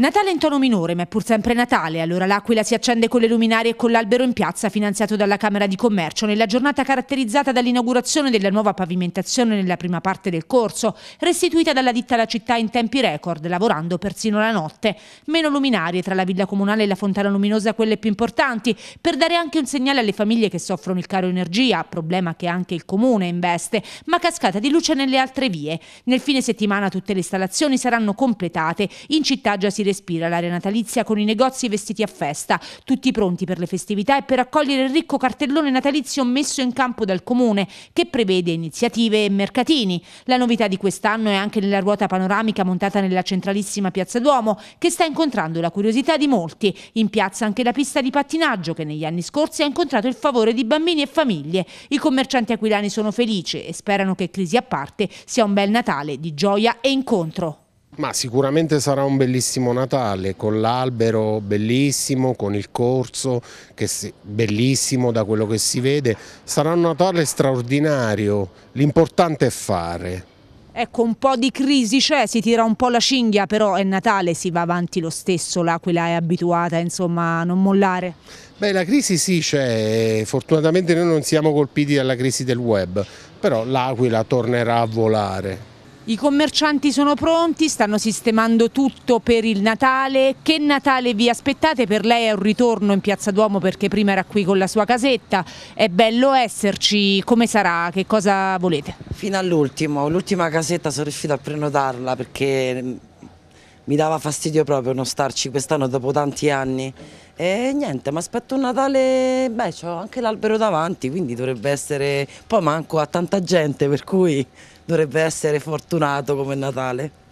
Natale in tono minore, ma è pur sempre Natale, allora l'Aquila si accende con le luminarie e con l'albero in piazza finanziato dalla Camera di Commercio nella giornata caratterizzata dall'inaugurazione della nuova pavimentazione nella prima parte del corso, restituita dalla ditta alla città in tempi record, lavorando persino la notte. Meno luminarie tra la Villa Comunale e la Fontana Luminosa quelle più importanti, per dare anche un segnale alle famiglie che soffrono il caro energia, problema che anche il Comune investe, ma cascata di luce nelle altre vie. Nel fine settimana tutte le installazioni saranno completate, in città già si respira l'area natalizia con i negozi vestiti a festa, tutti pronti per le festività e per accogliere il ricco cartellone natalizio messo in campo dal comune, che prevede iniziative e mercatini. La novità di quest'anno è anche nella ruota panoramica montata nella centralissima Piazza Duomo, che sta incontrando la curiosità di molti. In piazza anche la pista di pattinaggio, che negli anni scorsi ha incontrato il favore di bambini e famiglie. I commercianti aquilani sono felici e sperano che crisi a parte sia un bel Natale di gioia e incontro. Ma sicuramente sarà un bellissimo Natale, con l'albero bellissimo, con il corso che si, bellissimo da quello che si vede. Sarà un Natale straordinario, l'importante è fare. Ecco, un po' di crisi c'è, si tira un po' la cinghia, però è Natale, si va avanti lo stesso, l'Aquila è abituata insomma, a non mollare. Beh, la crisi sì c'è, fortunatamente noi non siamo colpiti dalla crisi del web, però l'Aquila tornerà a volare. I commercianti sono pronti, stanno sistemando tutto per il Natale. Che Natale vi aspettate? Per lei è un ritorno in Piazza Duomo perché prima era qui con la sua casetta. È bello esserci, come sarà? Che cosa volete? Fino all'ultimo, l'ultima casetta sono riuscita a prenotarla perché mi dava fastidio proprio non starci quest'anno dopo tanti anni. E niente, mi aspetto un Natale, beh, ho anche l'albero davanti, quindi dovrebbe essere, poi manco a tanta gente, per cui dovrebbe essere fortunato come Natale.